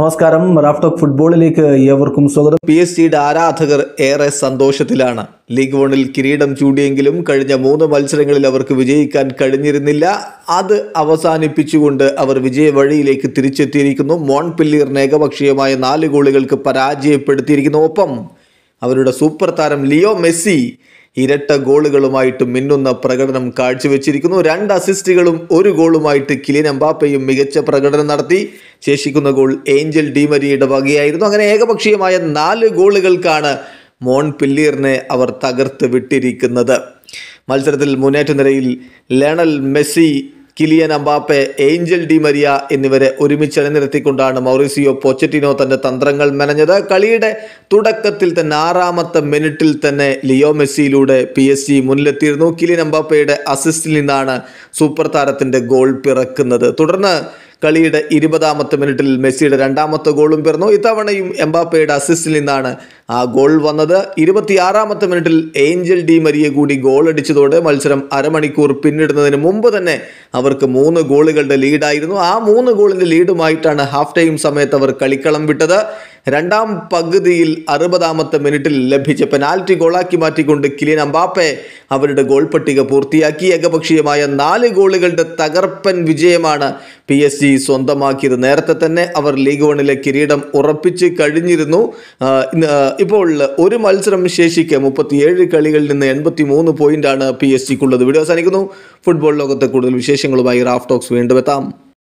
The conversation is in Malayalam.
നമസ്കാരം റാഫ്ടോക്ക് ഫുട്ബോളിലേക്ക് ഏവർക്കും സ്വാഗതം പി എസ് ജിയുടെ ആരാധകർ ഏറെ സന്തോഷത്തിലാണ് ലീഗ് വണിൽ കിരീടം ചൂടിയെങ്കിലും കഴിഞ്ഞ മൂന്ന് മത്സരങ്ങളിൽ അവർക്ക് വിജയിക്കാൻ കഴിഞ്ഞിരുന്നില്ല അത് അവസാനിപ്പിച്ചുകൊണ്ട് അവർ വിജയ വഴിയിലേക്ക് തിരിച്ചെത്തിയിരിക്കുന്നു മോൺപില്ലിയറിന് ഏകപക്ഷീയമായ നാല് ഗോളുകൾക്ക് പരാജയപ്പെടുത്തിയിരിക്കുന്നു ഒപ്പം അവരുടെ സൂപ്പർ താരം ലിയോ മെസ്സി ഇരട്ട ഗോളുകളുമായിട്ട് മിന്നുന്ന പ്രകടനം കാഴ്ചവെച്ചിരിക്കുന്നു രണ്ട് അസിസ്റ്റുകളും ഒരു ഗോളുമായിട്ട് കിലിൻ എംബാപ്പയും മികച്ച പ്രകടനം നടത്തി ശേഷിക്കുന്ന ഗോൾ ഏഞ്ചൽ ഡിമരിയുടെ വകയായിരുന്നു അങ്ങനെ ഏകപക്ഷീയമായ നാല് ഗോളുകൾക്കാണ് മോൺ പില്ലീറിനെ അവർ തകർത്ത് വിട്ടിരിക്കുന്നത് മത്സരത്തിൽ മുന്നേറ്റ നിരയിൽ Lionel Messi Kylian Mbappe Angel Di Maria എന്നിവരെ ഒരുമിച്ച് അണിനിരത്തിക്കൊണ്ടാണ് മൗറീസിയോ പോച്ചറ്റിനോ തൻ്റെ തന്ത്രങ്ങൾ മെനഞ്ഞത് കളിയുടെ തുടക്കത്തിൽ തന്നെ ആറാമത്തെ മിനിറ്റിൽ തന്നെ ലിയോ മെസ്സിയിലൂടെ പി എസ് ജി മുന്നിലെത്തിയിരുന്നു കിലിയൻ അംബാപ്പയുടെ അസിസ്റ്റിൽ നിന്നാണ് സൂപ്പർ താരത്തിൻ്റെ ഗോൾ പിറക്കുന്നത് തുടർന്ന് കളിയുടെ ഇരുപതാമത്തെ മിനിറ്റിൽ മെസ്സിയുടെ രണ്ടാമത്തെ ഗോളും പിറന്നു ഇത്തവണയും എംബാപ്പയുടെ അസിസ്റ്റിൽ നിന്നാണ് ആ ഗോൾ വന്നത് ഇരുപത്തിയാറാമത്തെ മിനിറ്റിൽ ഏഞ്ചൽ ഡി മരിയെ കൂടി ഗോൾ അടിച്ചതോടെ മത്സരം അരമണിക്കൂർ പിന്നിടുന്നതിന് മുമ്പ് തന്നെ അവർക്ക് മൂന്ന് ഗോളുകളുടെ ലീഡായിരുന്നു ആ മൂന്ന് ഗോളിൻ്റെ ലീഡുമായിട്ടാണ് ഹാഫ് ടൈം സമയത്ത് അവർ കളിക്കളം വിട്ടത് രണ്ടാം പകുതിയിൽ അറുപതാമത്തെ മിനിറ്റിൽ ലഭിച്ച പെനാൽറ്റി ഗോളാക്കി മാറ്റിക്കൊണ്ട് കിലിൻ അംബാപ്പെ അവരുടെ ഗോൾ പട്ടിക പൂർത്തിയാക്കി ഏകപക്ഷീയമായ നാല് ഗോളുകളുടെ തകർപ്പൻ വിജയമാണ് പി എസ് ജി സ്വന്തമാക്കിയത് നേരത്തെ തന്നെ അവർ ലീഗ് വണ്ണിലെ കിരീടം ഉറപ്പിച്ച് കഴിഞ്ഞിരുന്നു ഇപ്പോൾ ഒരു മത്സരം ശേഷിക്കെ മുപ്പത്തിയേഴ് കളികളിൽ നിന്ന് എൺപത്തി മൂന്ന് പോയിന്റാണ് പി എസ് ജിക്കുള്ളത് വീഡിയോ അവസാനിക്കുന്നു ഫുട്ബോൾ ലോകത്തെ കൂടുതൽ വിശേഷങ്ങളുമായി റാഫ് ടോക്സ് വീണ്ടും എത്താം